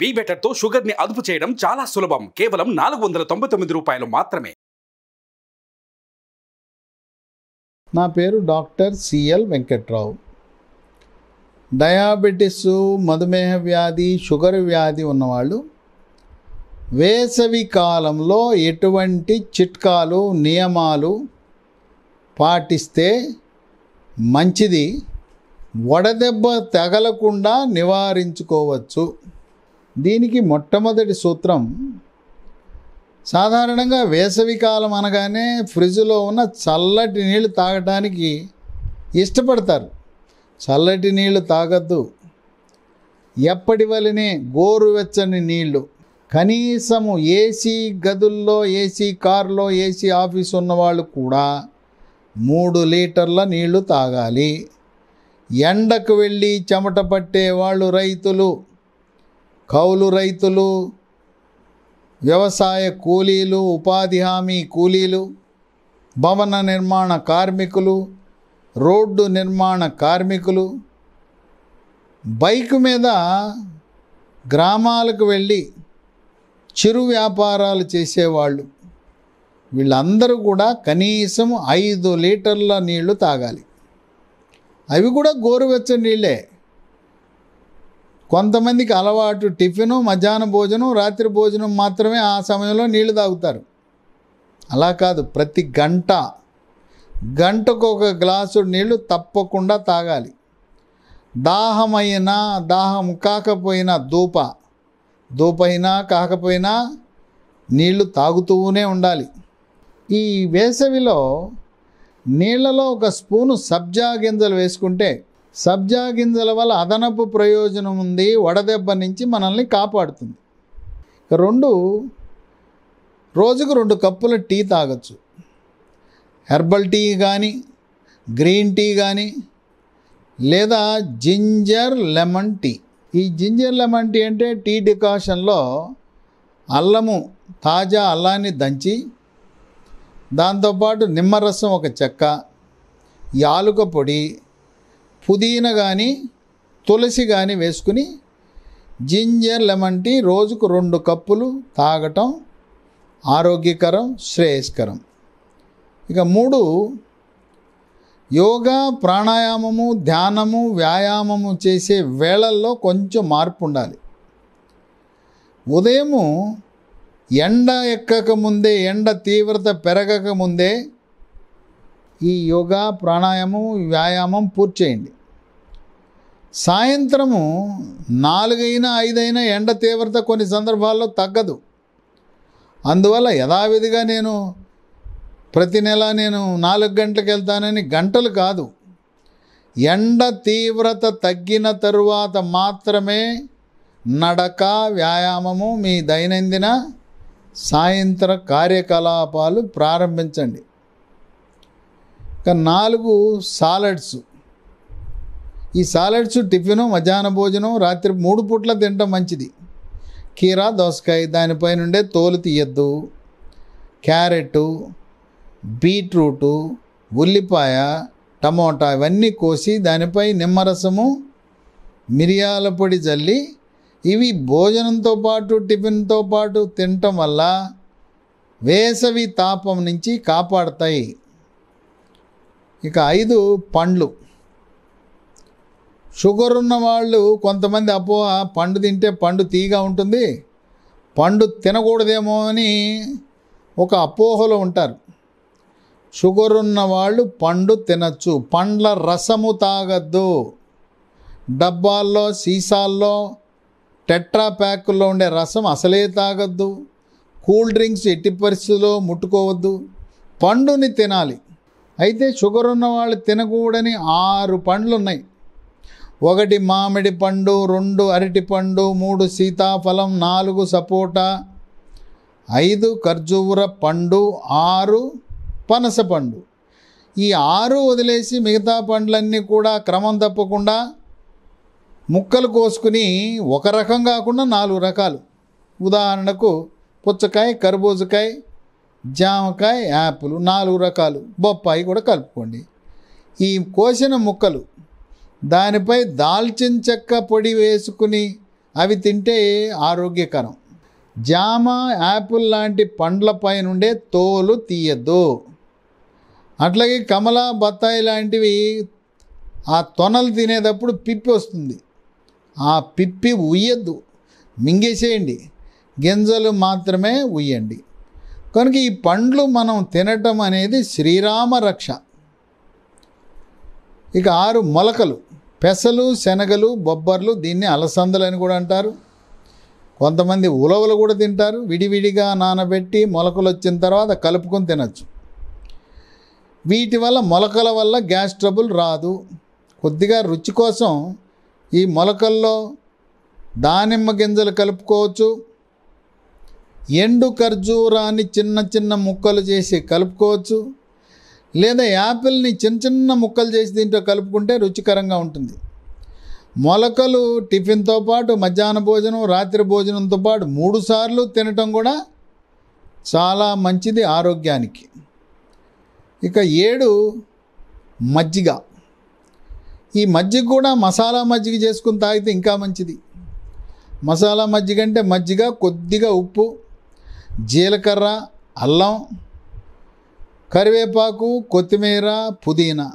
be better తో sugar ని అదుపు చేయడం చాలా సులభం కేవలం నాలుగు వందల తొంభై తొమ్మిది రూపాయలు మాత్రమే నా పేరు డాక్టర్ సిఎల్ వెంకట్రావు డయాబెటిస్ మధుమేహ వ్యాధి షుగర్ వ్యాధి ఉన్నవాళ్ళు వేసవి కాలంలో ఎటువంటి చిట్కాలు నియమాలు పాటిస్తే మంచిది వడదెబ్బ తగలకుండా నివారించుకోవచ్చు దీనికి మొట్టమొదటి సూత్రం సాధారణంగా వేసవికాలం అనగానే ఫ్రిడ్జ్లో ఉన్న చల్లటి నీళ్లు తాగటానికి ఇష్టపడతారు చల్లటి నీళ్లు తాగద్దు ఎప్పటి వలనే గోరువెచ్చని నీళ్లు కనీసము ఏసీ గదుల్లో ఏసీ కారులో ఏసీ ఆఫీస్ ఉన్నవాళ్ళు కూడా మూడు లీటర్ల నీళ్లు తాగాలి ఎండకు వెళ్ళి చెమట పట్టే వాళ్ళు రైతులు కౌలు రైతులు వ్యవసాయ కూలీలు ఉపాధి హామీ కూలీలు భవన నిర్మాణ కార్మికులు రోడ్డు నిర్మాణ కార్మికులు బైక్ మీద గ్రామాలకు వెళ్ళి చిరు వ్యాపారాలు చేసేవాళ్ళు వీళ్ళందరూ కూడా కనీసం ఐదు లీటర్ల నీళ్లు తాగాలి అవి కూడా గోరువెచ్చని నీళ్ళే కొంతమందికి అలవాటు టిఫిను మధ్యాహ్న భోజనం రాత్రి భోజనం మాత్రమే ఆ సమయంలో నీళ్లు తాగుతారు అలా కాదు ప్రతి గంట గంటకు ఒక గ్లాసు నీళ్లు తప్పకుండా తాగాలి దాహమైనా దాహం కాకపోయినా దూప దూపైనా కాకపోయినా నీళ్లు తాగుతూనే ఉండాలి ఈ వేసవిలో నీళ్ళలో ఒక స్పూను సబ్జా గింజలు వేసుకుంటే సబ్జా గింజల వల్ల అదనపు ప్రయోజనం ఉంది వడదెబ్బ నుంచి మనల్ని కాపాడుతుంది రెండు రోజుకు రెండు కప్పుల టీ తాగొచ్చు హెర్బల్ టీ కానీ గ్రీన్ టీ కానీ లేదా జింజర్ లెమన్ టీ ఈ జింజర్ లెమన్ టీ అంటే టీ డికాషన్లో అల్లము తాజా అల్లాన్ని దంచి దాంతోపాటు నిమ్మరసం ఒక చెక్క యాలుక పొడి పుదీనా కానీ తులసి కానీ వేసుకుని జింజర్ లెమన్ టీ రోజుకు రెండు కప్పులు తాగటం ఆరోగ్యకరం శ్రేయస్కరం ఇక మూడు యోగా ప్రాణాయామము ధ్యానము వ్యాయామము చేసే వేళల్లో కొంచెం మార్పు ఉండాలి ఉదయము ఎండ ఎక్కక ముందే ఎండ తీవ్రత పెరగక ముందే ఈ యోగా ప్రాణాయామం వ్యాయామం పూర్తి చేయండి సాయంత్రము నాలుగైనా ఐదైనా ఎండ తీవ్రత కొన్ని సందర్భాల్లో తగ్గదు అందువల్ల యథావిధిగా నేను ప్రతి నెల నేను నాలుగు గంటలకు వెళ్తానని గంటలు కాదు ఎండ తీవ్రత తగ్గిన తరువాత మాత్రమే నడక వ్యాయామము మీ దైనందిన సాయంత్ర కార్యకలాపాలు ప్రారంభించండి ఇంకా నాలుగు సాలడ్స్ ఈ సాలడ్స్ టిఫిను మధ్యాహ్న భోజనం రాత్రి మూడు పూట్ల తినడం మంచిది కీరా దోసకాయ దానిపైనుండే తోలు తీయద్దు క్యారెట్టు బీట్రూటు ఉల్లిపాయ టమోటా ఇవన్నీ కోసి దానిపై నిమ్మరసము మిరియాల పొడి జల్లి ఇవి భోజనంతో పాటు టిఫిన్తో పాటు తినటం వల్ల వేసవి తాపం నుంచి కాపాడతాయి ఇక ఐదు పండ్లు షుగర్ ఉన్న వాళ్ళు కొంతమంది అపోహ పండు తింటే పండు తీగా ఉంటుంది పండు తినకూడదేమో అని ఒక అపోహలో ఉంటారు షుగర్ ఉన్న వాళ్ళు పండు తినచ్చు పండ్ల రసము తాగద్దు డబ్బాల్లో సీసాల్లో టెట్రా ప్యాకుల్లో ఉండే రసం అసలే తాగద్దు కూల్ డ్రింక్స్ ఎట్టి పరిస్థితుల్లో ముట్టుకోవద్దు పండుని తినాలి అయితే షుగర్ ఉన్న వాళ్ళు తినకూడని ఆరు పండ్లు ఉన్నాయి ఒకటి మామిడి పండు రెండు అరటి పండు మూడు సీతాఫలం నాలుగు సపోటా ఐదు ఖర్జూర పండు ఆరు పనస పండు ఈ ఆరు వదిలేసి మిగతా పండ్లన్నీ కూడా క్రమం తప్పకుండా ముక్కలు కోసుకుని ఒక రకం కాకుండా నాలుగు రకాలు ఉదాహరణకు పుచ్చకాయ కర్బూజకాయ జామకాయ యాపిల్ నాలుగు రకాలు బొప్పాయి కూడా కలుపుకోండి ఈ కోసిన ముక్కలు దానిపై దాల్చిన చెక్క పొడి వేసుకుని అవి తింటే ఆరోగ్యకరం జామ యాపిల్ లాంటి పండ్లపై నుండే తోలు తీయద్దు అట్లాగే కమల బత్తాయి లాంటివి ఆ తొనలు తినేటప్పుడు పిప్పి వస్తుంది ఆ పిప్పి ఉయ్యద్దు మింగేసేయండి గింజలు మాత్రమే ఉయ్యండి కనుక ఈ పండ్లు మనం తినటం అనేది శ్రీరామ రక్ష ఇక ఆరు మొలకలు పెసలు శనగలు బొబ్బర్లు దీన్ని అలసందలు అని కూడా అంటారు కొంతమంది ఉలవలు కూడా తింటారు విడివిడిగా నానబెట్టి మొలకలు వచ్చిన తర్వాత కలుపుకొని తినచ్చు వీటి వల్ల మొలకల వల్ల గ్యాస్ ట్రబుల్ రాదు కొద్దిగా రుచి కోసం ఈ మొలకల్లో దానిమ్మ గింజలు కలుపుకోవచ్చు ఎండు ఖర్జూరాన్ని చిన్న చిన్న ముక్కలు చేసి కలుపుకోవచ్చు లేదా యాపిల్ని చిన్న చిన్న ముక్కలు చేసి దీంట్లో కలుపుకుంటే రుచికరంగా ఉంటుంది మొలకలు టిఫిన్తో పాటు మధ్యాహ్న భోజనం రాత్రి భోజనంతో పాటు మూడుసార్లు తినటం కూడా చాలా మంచిది ఆరోగ్యానికి ఇక ఏడు మజ్జిగ ఈ మజ్జిగ కూడా మసాలా మజ్జిగ చేసుకుని తాగితే ఇంకా మంచిది మసాలా మజ్జిగ అంటే మజ్జిగ కొద్దిగా ఉప్పు జీలకర్ర అల్లం కరివేపాకు కొత్తిమీర పుదీనా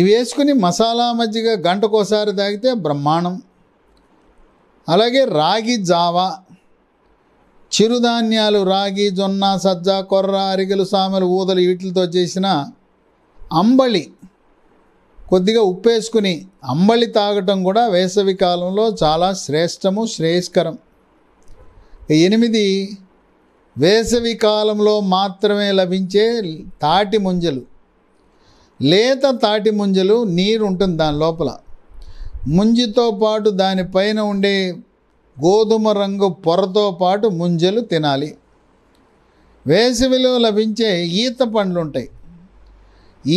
ఇవి వేసుకుని మసాలా మజ్జిగ గంటకోసారి తాగితే బ్రహ్మాండం అలాగే రాగి జావా చిరుధాన్యాలు రాగి జొన్న సజ్జ కొర్ర అరిగలు సామెలు ఊదలు వీటితో చేసిన అంబలి కొద్దిగా ఉప్పేసుకుని అంబలి తాగటం కూడా వేసవి కాలంలో చాలా శ్రేష్టము శ్రేయస్కరం ఎనిమిది వేసవి కాలంలో మాత్రమే లభించే తాటి ముంజలు లేత తాటి ముంజలు నీరు ఉంటుంది దాని లోపల ముంజితో పాటు దానిపైన ఉండే గోధుమ రంగు పొరతో పాటు ముంజలు తినాలి వేసవిలో లభించే ఈత పండ్లు ఉంటాయి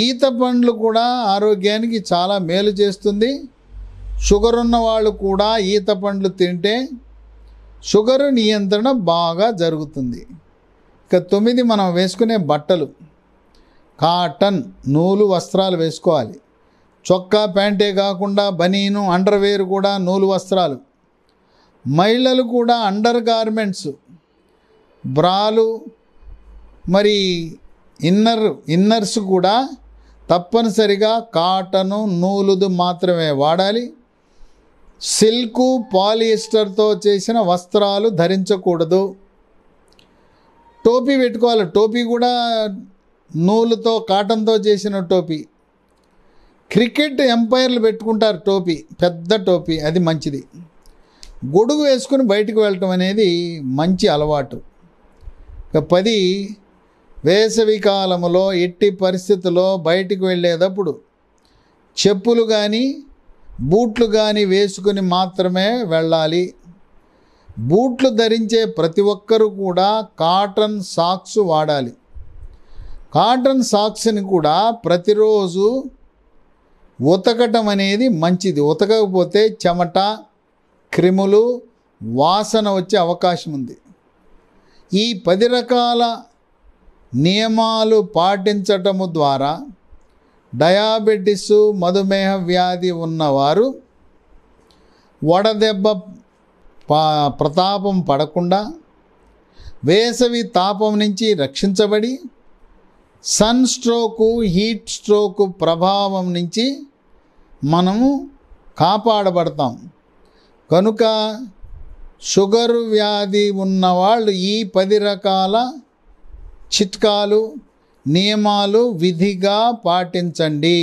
ఈత పండ్లు కూడా ఆరోగ్యానికి చాలా మేలు చేస్తుంది షుగర్ ఉన్న వాళ్ళు కూడా ఈత పండ్లు తింటే షుగరు నియంత్రణ బాగా జరుగుతుంది ఇక తొమ్మిది మనం వేసుకునే బట్టలు కాటన్ నూలు వస్త్రాలు వేసుకోవాలి చొక్కా ప్యాంటే కాకుండా బనీను అండర్వేర్ కూడా నూలు వస్త్రాలు మహిళలు కూడా అండర్ గార్మెంట్స్ బ్రాలు మరి ఇన్నర్ ఇన్నర్స్ కూడా తప్పనిసరిగా కాటను నూలుదు మాత్రమే వాడాలి సిల్కు పాలిస్టర్తో చేసిన వస్త్రాలు ధరించకూడదు టోపీ పెట్టుకోవాలి టోపీ కూడా నూలుతో కాటన్తో చేసిన టోపీ క్రికెట్ ఎంపైర్లు పెట్టుకుంటారు టోపీ పెద్ద టోపీ అది మంచిది గొడుగు వేసుకుని బయటకు వెళ్ళటం అనేది మంచి అలవాటు పది వేసవి కాలంలో ఎట్టి పరిస్థితుల్లో బయటకు వెళ్ళేటప్పుడు చెప్పులు కానీ బూట్లు కానీ వేసుకుని మాత్రమే వెళ్ళాలి బూట్లు ధరించే ప్రతి ఒక్కరూ కూడా కాటన్ సాక్స్ వాడాలి కాటన్ సాక్స్ని కూడా ప్రతిరోజు ఉతకటం అనేది మంచిది ఉతకకపోతే చెమట క్రిములు వాసన వచ్చే అవకాశం ఉంది ఈ పది రకాల నియమాలు పాటించటము ద్వారా డయాబెటిస్ మధుమేహ వ్యాధి ఉన్నవారు వడదెబ్బ ప్రతాపం పడకుండా వేసవి తాపం నుంచి రక్షించబడి సన్ స్ట్రోకు హీట్ స్ట్రోకు ప్రభావం నుంచి మనము కాపాడబడతాం కనుక షుగరు వ్యాధి ఉన్నవాళ్ళు ఈ పది రకాల చిట్కాలు నియమాలు విధిగా పాటించండి